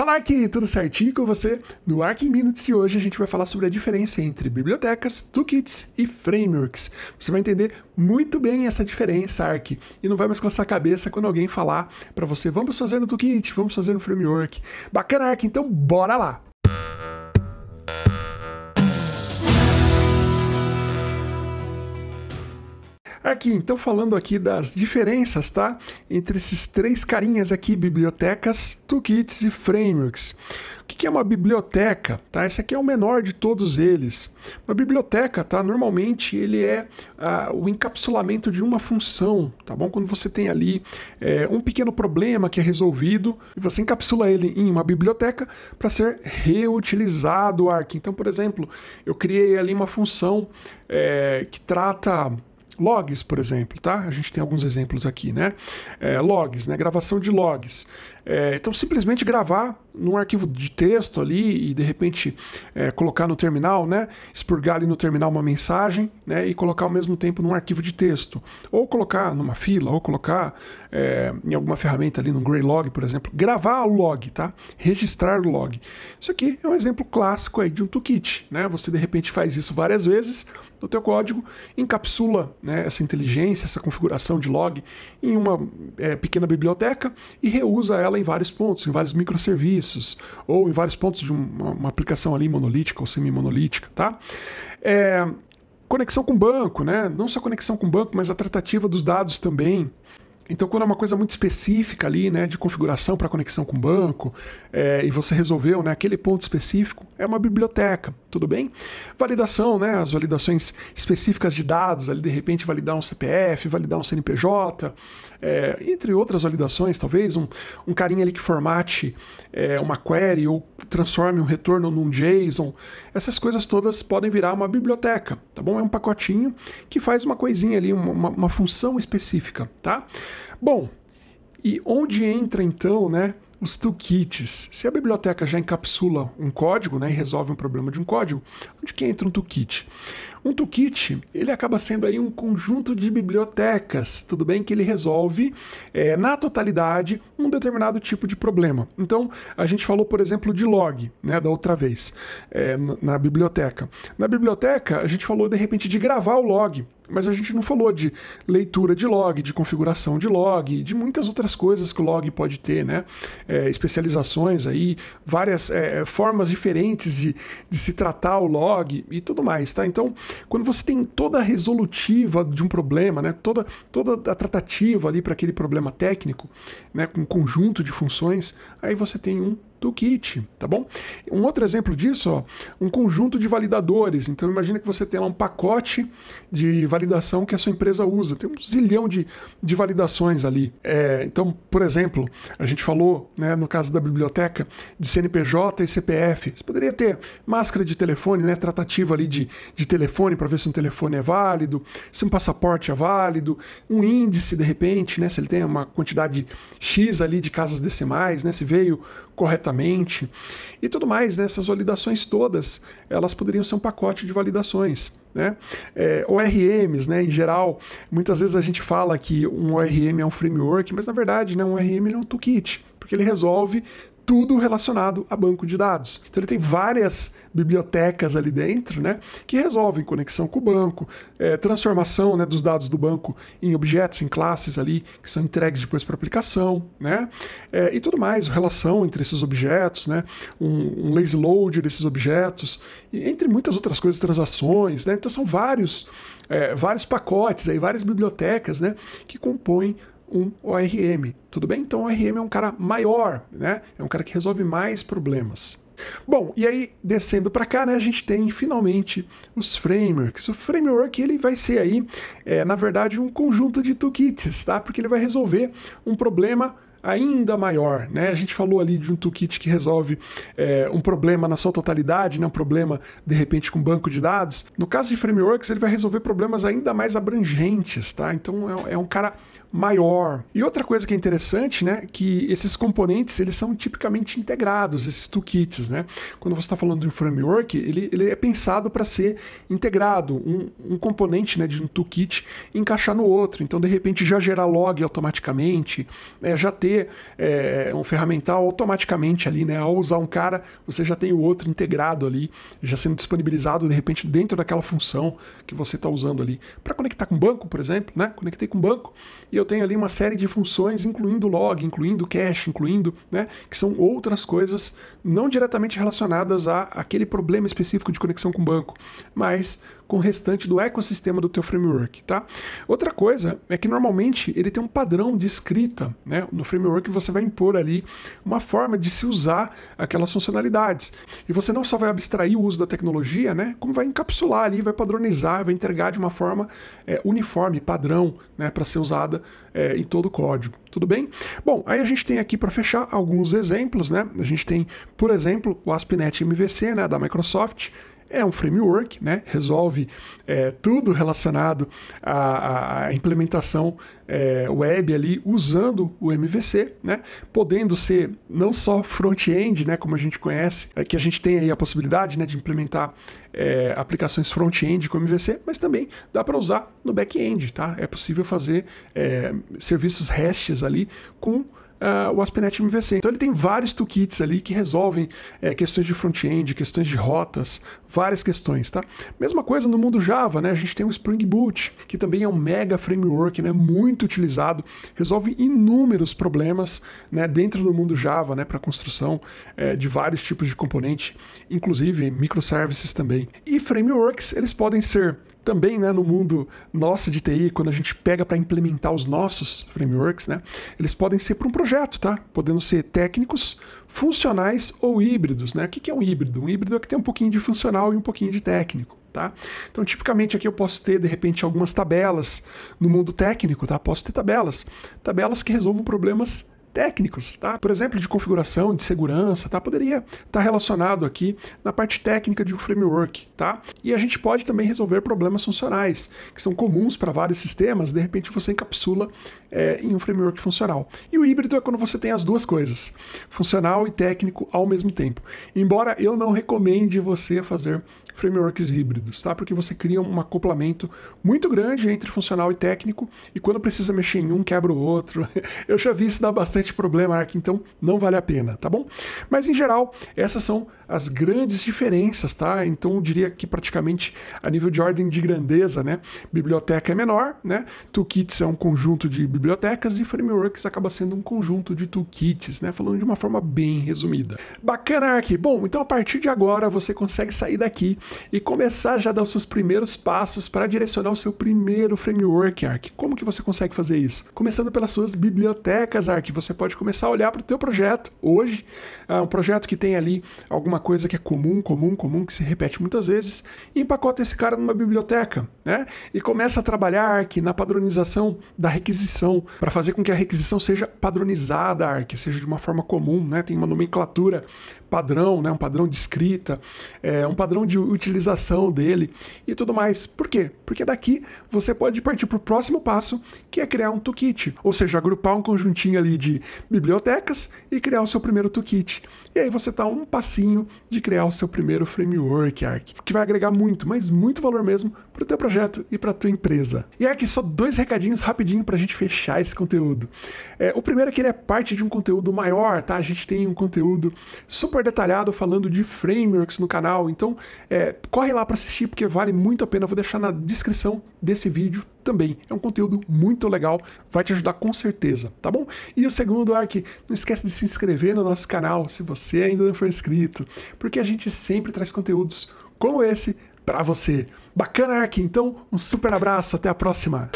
Fala aqui, tudo certinho com você? No Arc Minutes de hoje a gente vai falar sobre a diferença entre bibliotecas, toolkits e frameworks. Você vai entender muito bem essa diferença, Arc, e não vai mais cansar a cabeça quando alguém falar para você: "Vamos fazer no toolkit, vamos fazer no framework". Bacana, Arc, então bora lá. Aqui, então falando aqui das diferenças, tá? Entre esses três carinhas aqui, bibliotecas, toolkits e frameworks. O que é uma biblioteca? Tá? Esse aqui é o menor de todos eles. Uma biblioteca, tá? Normalmente ele é ah, o encapsulamento de uma função, tá bom? Quando você tem ali é, um pequeno problema que é resolvido, você encapsula ele em uma biblioteca para ser reutilizado, Arc. Então, por exemplo, eu criei ali uma função é, que trata logs, por exemplo, tá? A gente tem alguns exemplos aqui, né? É, logs, né? Gravação de logs. É, então, simplesmente gravar num arquivo de texto ali e de repente é, colocar no terminal, né? Expurgar ali no terminal uma mensagem, né? E colocar ao mesmo tempo num arquivo de texto. Ou colocar numa fila, ou colocar é, em alguma ferramenta ali, num Grey Log, por exemplo. Gravar o log, tá? Registrar o log. Isso aqui é um exemplo clássico aí de um toolkit, né? Você de repente faz isso várias vezes no teu código, encapsula, né? né, essa inteligência, essa configuração de log em uma é, pequena biblioteca e reusa ela em vários pontos, em vários microserviços ou em vários pontos de uma, uma aplicação ali monolítica ou semi-monolítica, tá? É, conexão com banco, né? Não só conexão com banco, mas a tratativa dos dados também. Então, quando é uma coisa muito específica ali, né, de configuração para conexão com banco, é, e você resolveu né, aquele ponto específico, é uma biblioteca tudo bem? Validação, né? As validações específicas de dados, ali de repente validar um CPF, validar um CNPJ, é, entre outras validações, talvez um, um carinha ali que formate é, uma query ou transforme um retorno num JSON. Essas coisas todas podem virar uma biblioteca, tá bom? É um pacotinho que faz uma coisinha ali, uma, uma função específica, tá? Bom, e onde entra então, né? os toolkits. Se a biblioteca já encapsula um código né, e resolve um problema de um código, onde que entra um toolkit? Um toolkit, ele acaba sendo aí um conjunto de bibliotecas, tudo bem? Que ele resolve, é, na totalidade, um determinado tipo de problema. Então, a gente falou, por exemplo, de log, né, da outra vez, é, na biblioteca. Na biblioteca, a gente falou, de repente, de gravar o log. Mas a gente não falou de leitura de log, de configuração de log, de muitas outras coisas que o log pode ter, né? É, especializações aí, várias é, formas diferentes de, de se tratar o log e tudo mais, tá? Então, quando você tem toda a resolutiva de um problema, né? Toda, toda a tratativa ali para aquele problema técnico, né? Com um conjunto de funções, aí você tem um kit, tá bom? Um outro exemplo disso, ó, um conjunto de validadores. Então imagina que você tem lá um pacote de validação que a sua empresa usa. Tem um zilhão de, de validações ali. É, então, por exemplo, a gente falou, né, no caso da biblioteca, de CNPJ e CPF. Você poderia ter máscara de telefone, né, tratativa ali de, de telefone para ver se um telefone é válido, se um passaporte é válido, um índice de repente, né, se ele tem uma quantidade X ali de casas decimais, né, se veio corretamente corretamente e tudo mais, né? essas validações todas, elas poderiam ser um pacote de validações. Né? É, ORMs, né, em geral, muitas vezes a gente fala que um ORM é um framework, mas na verdade né, um ORM é um toolkit, porque ele resolve tudo relacionado a banco de dados. Então ele tem várias bibliotecas ali dentro, né, que resolvem conexão com o banco, é, transformação né, dos dados do banco em objetos, em classes ali que são entregues depois para aplicação, né, é, e tudo mais, relação entre esses objetos, né, um, um lazy load desses objetos, e entre muitas outras coisas, transações, né. Então são vários, é, vários pacotes aí, várias bibliotecas, né, que compõem um ORM. Tudo bem? Então o ORM é um cara maior, né? É um cara que resolve mais problemas. Bom, e aí descendo para cá, né, a gente tem finalmente os frameworks. O framework ele vai ser aí, é, na verdade, um conjunto de toolkits, tá? Porque ele vai resolver um problema ainda maior. Né? A gente falou ali de um toolkit que resolve é, um problema na sua totalidade, né? um problema de repente com banco de dados. No caso de frameworks, ele vai resolver problemas ainda mais abrangentes, tá? Então é, é um cara maior. E outra coisa que é interessante, né, que esses componentes eles são tipicamente integrados, esses toolkits, né? Quando você está falando de um framework, ele, ele é pensado para ser integrado, um, um componente, né, de um toolkit encaixar no outro. Então, de repente, já gerar log automaticamente, né, já ter ter é, é, um ferramental automaticamente ali, né? Ao usar um cara, você já tem o outro integrado ali, já sendo disponibilizado de repente dentro daquela função que você está usando ali. Para conectar com banco, por exemplo, né? Conectei com banco e eu tenho ali uma série de funções, incluindo log, incluindo cache, incluindo, né? Que são outras coisas não diretamente relacionadas a aquele problema específico de conexão com banco, mas com o restante do ecossistema do teu framework, tá? Outra coisa é que normalmente ele tem um padrão de escrita, né? No framework você vai impor ali uma forma de se usar aquelas funcionalidades. E você não só vai abstrair o uso da tecnologia, né? Como vai encapsular ali, vai padronizar, vai entregar de uma forma é, uniforme, padrão, né? Para ser usada é, em todo o código. Tudo bem? Bom, aí a gente tem aqui para fechar alguns exemplos, né? A gente tem, por exemplo, o ASP.NET MVC, né, da Microsoft, é um framework, né? resolve é, tudo relacionado à, à implementação é, web ali usando o MVC, né? podendo ser não só front-end, né? como a gente conhece, é, que a gente tem aí a possibilidade né, de implementar é, aplicações front-end com MVC, mas também dá para usar no back-end, tá? É possível fazer é, serviços RESTs ali com uh, o ASP.NET MVC. Então ele tem vários toolkits ali que resolvem eh, questões de front-end, questões de rotas, várias questões, tá? Mesma coisa no mundo Java, né? A gente tem o Spring Boot, que também é um mega framework, né? Muito utilizado, resolve inúmeros problemas, né? Dentro do mundo Java, né? Para construção eh, de vários tipos de componente, inclusive microservices também. E frameworks, eles podem ser também né, no mundo nosso de TI, quando a gente pega para implementar os nossos frameworks, né, eles podem ser para um projeto, tá? Podendo ser técnicos, funcionais ou híbridos. Né? O que é um híbrido? Um híbrido é que tem um pouquinho de funcional e um pouquinho de técnico. Tá? Então, tipicamente aqui eu posso ter, de repente, algumas tabelas no mundo técnico, tá? Posso ter tabelas, tabelas que resolvam problemas técnicos, tá? Por exemplo, de configuração, de segurança, tá? Poderia estar tá relacionado aqui na parte técnica de um framework, tá? E a gente pode também resolver problemas funcionais, que são comuns para vários sistemas, de repente você encapsula é, em um framework funcional. E o híbrido é quando você tem as duas coisas, funcional e técnico ao mesmo tempo. Embora eu não recomende você fazer frameworks híbridos, tá? Porque você cria um acoplamento muito grande entre funcional e técnico, e quando precisa mexer em um, quebra o outro. Eu já vi isso dar bastante bastante problema, Ark, então não vale a pena, tá bom? Mas em geral, essas são as grandes diferenças, tá? Então eu diria que praticamente a nível de ordem de grandeza, né? Biblioteca é menor, né? Toolkits é um conjunto de bibliotecas e frameworks acaba sendo um conjunto de toolkits, né? Falando de uma forma bem resumida. Bacana, Ark. Bom, então a partir de agora você consegue sair daqui e começar já a dar os seus primeiros passos para direcionar o seu primeiro framework, Ark. Como que você consegue fazer isso? Começando pelas suas bibliotecas, Ark. Você você pode começar a olhar para o teu projeto hoje, é um projeto que tem ali alguma coisa que é comum, comum, comum, que se repete muitas vezes, e empacota esse cara numa biblioteca, né? E começa a trabalhar ARC na padronização da requisição, para fazer com que a requisição seja padronizada, ARC, seja de uma forma comum, né? Tem uma nomenclatura padrão, né? Um padrão de escrita, é, um padrão de utilização dele e tudo mais. Por quê? Porque daqui você pode partir para o próximo passo, que é criar um toolkit, ou seja, agrupar um conjuntinho ali de bibliotecas e criar o seu primeiro toolkit. E aí você está um passinho de criar o seu primeiro framework Arc, que vai agregar muito, mas muito valor mesmo para o teu projeto e para a tua empresa. E aqui só dois recadinhos rapidinho para a gente fechar esse conteúdo. É, o primeiro é que ele é parte de um conteúdo maior, tá? A gente tem um conteúdo super detalhado falando de frameworks no canal, então é, corre lá para assistir porque vale muito a pena. Eu vou deixar na descrição desse vídeo também. É um conteúdo muito legal, vai te ajudar com certeza, tá bom? E o segundo Ark, não esquece de se inscrever no nosso canal se você ainda não for inscrito, porque a gente sempre traz conteúdos como esse para você. Bacana, Ark? Então, um super abraço, até a próxima!